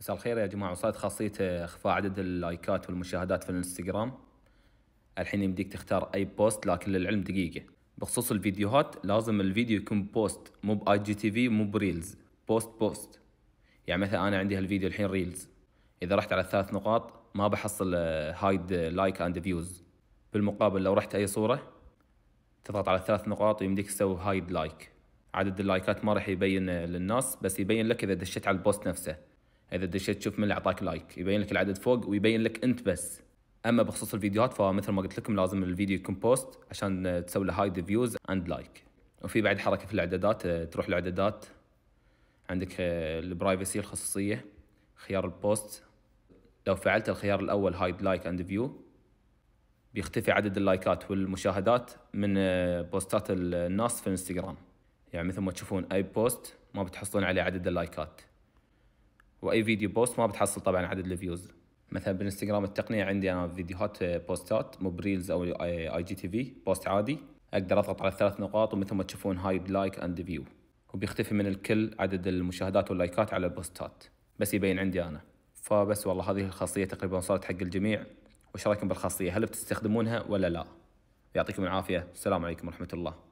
مساء الخير يا جماعة وصلت خاصية إخفاء عدد اللايكات والمشاهدات في الانستغرام الحين يمديك تختار أي بوست لكن للعلم دقيقة بخصوص الفيديوهات لازم الفيديو يكون بوست مو بآي جي تي في مو بريلز بوست بوست يعني مثلا أنا عندي هالفيديو الحين ريلز إذا رحت على الثلاث نقاط ما بحصل هايد لايك أند فيوز بالمقابل لو رحت أي صورة تضغط على الثلاث نقاط ويمديك تسوي هايد لايك عدد اللايكات ما راح يبين للناس بس يبين لك إذا دشيت على البوست نفسه اذا دشيت تشوف من اللي اعطاك لايك يبين لك العدد فوق ويبين لك انت بس اما بخصوص الفيديوهات فمثل ما قلت لكم لازم الفيديو يكون بوست عشان تسوي له هايد فيوز اند لايك وفي بعد حركه في الاعدادات آه، تروح الاعدادات عندك آه، البرايفسي الخصوصيه خيار البوست لو فعلت الخيار الاول هايد لايك اند فيو بيختفي عدد اللايكات والمشاهدات من آه، بوستات الناس في الانستغرام يعني مثل ما تشوفون اي بوست ما بتحصلون عليه عدد اللايكات واي فيديو بوست ما بتحصل طبعا عدد الفيوز مثلا بالانستغرام التقنيه عندي انا فيديوهات آه، بوستات مو بريلز او اي جي تي في بوست عادي اقدر اضغط على الثلاث نقاط ومثل ما تشوفون هايد لايك اند فيو وبيختفي من الكل عدد المشاهدات واللايكات على البوستات بس يبين عندي انا فبس والله هذه الخاصيه تقريبا صارت حق الجميع وش رايكم بالخاصيه هل بتستخدمونها ولا لا يعطيكم العافيه السلام عليكم ورحمه الله